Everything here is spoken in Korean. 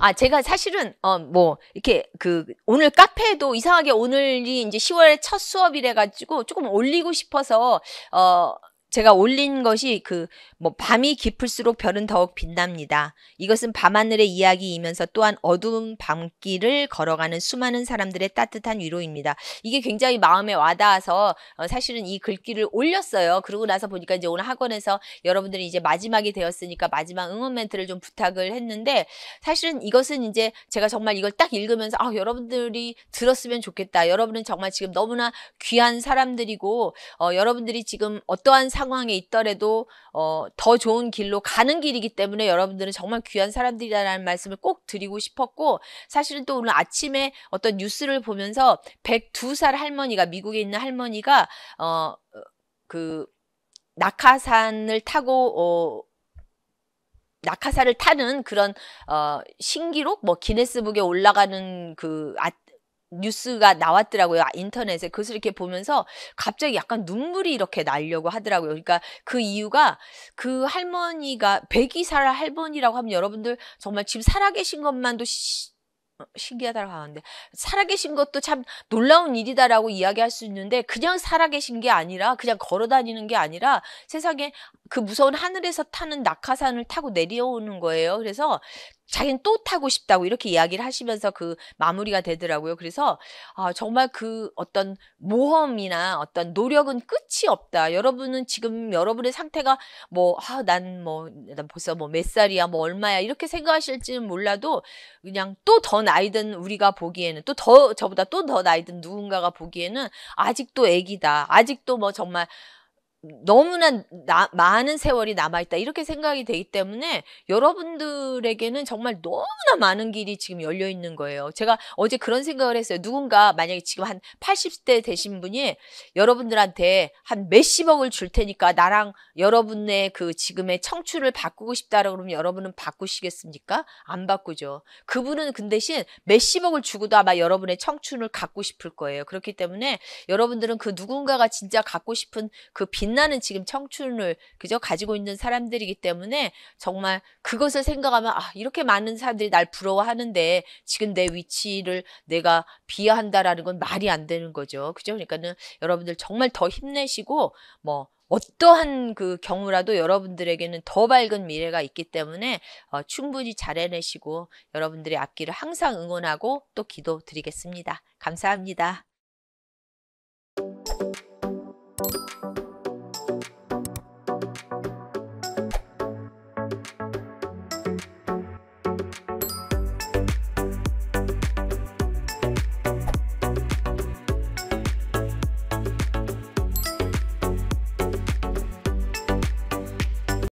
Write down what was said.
아, 제가 사실은, 어, 뭐, 이렇게, 그, 오늘 카페도 이상하게 오늘이 이제 10월 첫 수업이래가지고 조금 올리고 싶어서, 어, 제가 올린 것이 그 뭐 밤이 깊을수록 별은 더욱 빛납니다. 이것은 밤하늘의 이야기이면서 또한 어두운 밤길을 걸어가는 수많은 사람들의 따뜻한 위로입니다. 이게 굉장히 마음에 와닿아서 어, 사실은 이 글귀를 올렸어요. 그러고 나서 보니까 이제 오늘 학원에서 여러분들이 이제 마지막이 되었으니까 마지막 응원 멘트를 좀 부탁을 했는데 사실은 이것은 이제 제가 정말 이걸 딱 읽으면서 아 여러분들이 들었으면 좋겠다. 여러분은 정말 지금 너무나 귀한 사람들이고 어, 여러분들이 지금 어떠한 상황에 있더라도 어, 더 좋은 길로 가는 길이기 때문에 여러분들은 정말 귀한 사람들이라는 말씀을 꼭 드리고 싶었고 사실은 또 오늘 아침에 어떤 뉴스를 보면서 102살 할머니가 미국에 있는 할머니가 어, 그 낙하산을 타고 어, 낙하산을 타는 그런 어 신기록 뭐 기네스북에 올라가는 그 아, 뉴스가 나왔더라고요. 아, 인터넷에. 그것을 이렇게 보면서 갑자기 약간 눈물이 이렇게 날려고 하더라고요. 그러니까 그 이유가 그 할머니가 백이살 할머니라고 하면 여러분들 정말 지금 살아계신 것만도 시, 어, 신기하다고 하는데 살아계신 것도 참 놀라운 일이다라고 이야기할 수 있는데 그냥 살아계신 게 아니라 그냥 걸어다니는 게 아니라 세상에 그 무서운 하늘에서 타는 낙하산을 타고 내려오는 거예요. 그래서 자기는 또 타고 싶다고 이렇게 이야기를 하시면서 그 마무리가 되더라고요. 그래서 아, 정말 그 어떤 모험이나 어떤 노력은 끝이 없다. 여러분은 지금 여러분의 상태가 뭐, 아, 난 뭐, 난 벌써 뭐 몇 살이야, 뭐 얼마야, 이렇게 생각하실지는 몰라도 그냥 또 더 나이든 우리가 보기에는 또 더, 저보다 또 더 나이든 누군가가 보기에는 아직도 애기다. 아직도 뭐 정말 너무나 나, 많은 세월이 남아있다 이렇게 생각이 되기 때문에 여러분들에게는 정말 너무나 많은 길이 지금 열려있는 거예요 제가 어제 그런 생각을 했어요 누군가 만약에 지금 한 80대 되신 분이 여러분들한테 한 몇십억을 줄 테니까 나랑 여러분의 그 지금의 청춘을 바꾸고 싶다라고 그러면 여러분은 바꾸시겠습니까? 안 바꾸죠 그분은 근 대신 몇십억을 주고도 아마 여러분의 청춘을 갖고 싶을 거예요 그렇기 때문에 여러분들은 그 누군가가 진짜 갖고 싶은 그 빛나 빛나는 지금 청춘을 그저 가지고 있는 사람들이기 때문에 정말 그것을 생각하면 아 이렇게 많은 사람들이 날 부러워하는데 지금 내 위치를 내가 비하한다라는 건 말이 안 되는 거죠. 그죠? 그러니까는 여러분들 정말 더 힘내시고 뭐 어떠한 그 경우라도 여러분들에게는 더 밝은 미래가 있기 때문에 어, 충분히 잘 해내시고 여러분들의 앞길을 항상 응원하고 또 기도드리겠습니다. 감사합니다.